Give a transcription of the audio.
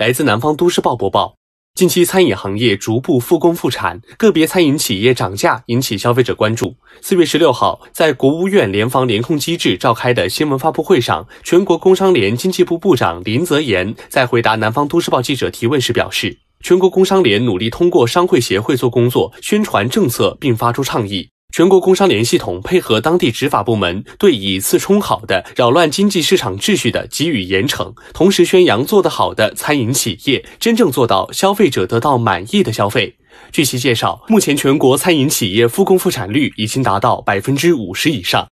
来自南方都市报播报，近期餐饮行业逐步复工复产，个别餐饮企业涨价引起消费者关注。四月十六号，在国务院联防联控机制召开的新闻发布会上，全国工商联经济部部长林泽言在回答南方都市报记者提问时表示，全国工商联努力通过商会协会做工作，宣传政策，并发出倡议。全国工商联系统配合当地执法部门，对以次充好的、扰乱经济市场秩序的给予严惩，同时宣扬做得好的餐饮企业，真正做到消费者得到满意的消费。据其介绍，目前全国餐饮企业复工复产率已经达到百分之五十以上。